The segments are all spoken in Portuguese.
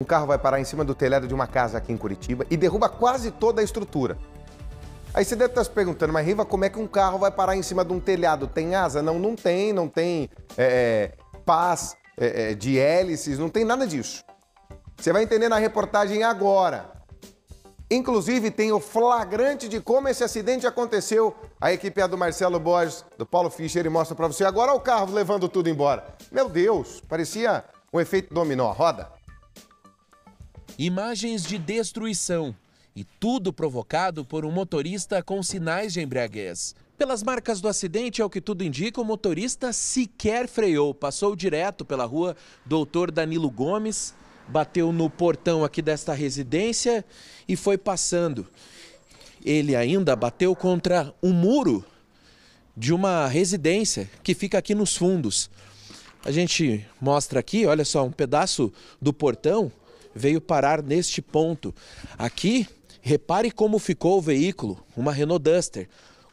Um carro vai parar em cima do telhado de uma casa aqui em Curitiba e derruba quase toda a estrutura. Aí você deve estar se perguntando, mas Riva, como é que um carro vai parar em cima de um telhado? Tem asa? Não, não tem, não tem é, é pás é, é, de hélices, não tem nada disso. Você vai entender na reportagem agora. Inclusive, tem o flagrante de como esse acidente aconteceu. A equipe é do Marcelo Borges, do Paulo Fischer, e mostra para você agora o carro levando tudo embora. Meu Deus, parecia um efeito dominó. Roda. Imagens de destruição e tudo provocado por um motorista com sinais de embriaguez. Pelas marcas do acidente, ao que tudo indica, o motorista sequer freou, passou direto pela rua Doutor Danilo Gomes, bateu no portão aqui desta residência e foi passando. Ele ainda bateu contra um muro de uma residência que fica aqui nos fundos. A gente mostra aqui, olha só, um pedaço do portão veio parar neste ponto. Aqui, repare como ficou o veículo, uma Renault Duster,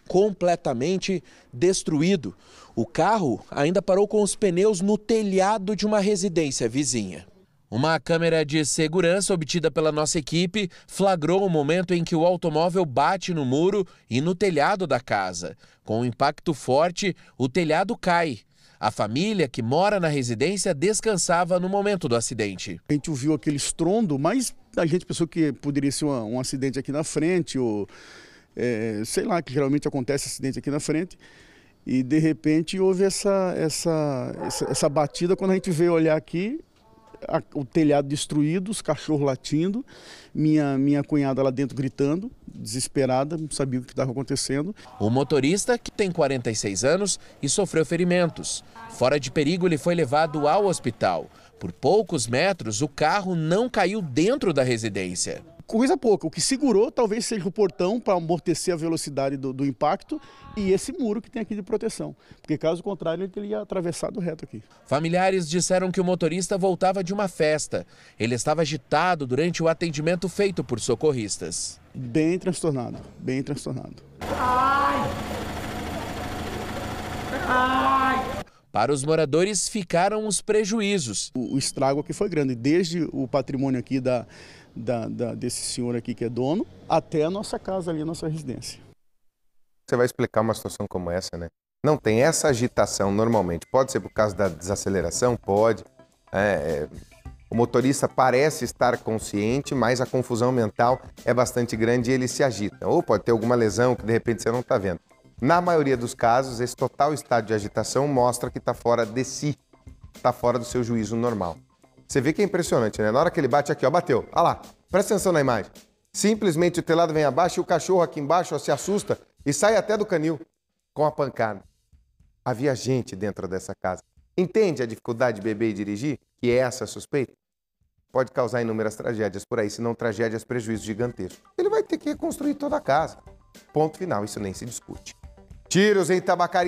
completamente destruído. O carro ainda parou com os pneus no telhado de uma residência vizinha. Uma câmera de segurança obtida pela nossa equipe flagrou o momento em que o automóvel bate no muro e no telhado da casa. Com um impacto forte, o telhado cai. A família que mora na residência descansava no momento do acidente. A gente ouviu aquele estrondo, mas a gente pensou que poderia ser um, um acidente aqui na frente, ou é, sei lá, que geralmente acontece acidente aqui na frente. E de repente houve essa, essa, essa, essa batida quando a gente veio olhar aqui, o telhado destruído, os cachorros latindo, minha, minha cunhada lá dentro gritando desesperada, não sabia o que estava acontecendo. O motorista, que tem 46 anos e sofreu ferimentos. Fora de perigo, ele foi levado ao hospital. Por poucos metros, o carro não caiu dentro da residência coisa pouca. O que segurou talvez seja o portão para amortecer a velocidade do, do, impacto e esse muro que tem aqui de proteção. Porque caso contrário, ele teria atravessado reto aqui. Familiares disseram que o motorista voltava de uma festa. Ele estava agitado durante o atendimento feito por socorristas. Bem transtornado, bem transtornado. Ai! Ai! Para os moradores ficaram os prejuízos. O, o estrago aqui foi grande, desde o patrimônio aqui da, da, da, desse senhor aqui que é dono, até a nossa casa ali, a nossa residência. Você vai explicar uma situação como essa, né? Não tem essa agitação normalmente. Pode ser por causa da desaceleração? Pode. É, é o motorista parece estar consciente, mas a confusão mental é bastante grande e ele se agita. Ou pode ter alguma lesão que de repente você não está vendo. Na maioria dos casos, esse total estado de agitação mostra que está fora de si, está fora do seu juízo normal. Você vê que é impressionante, né? Na hora que ele bate aqui, ó, bateu. Olha lá, presta atenção na imagem. Simplesmente o telado vem abaixo e o cachorro aqui embaixo ó, se assusta e sai até do canil com a pancada. Havia gente dentro dessa casa. Entende a dificuldade de beber e dirigir? Que é essa suspeita? Pode causar inúmeras tragédias por aí, se não tragédias, prejuízos gigantescos. Ele vai ter que reconstruir toda a casa. Ponto final, isso nem se discute. Tiros em Tabacaria.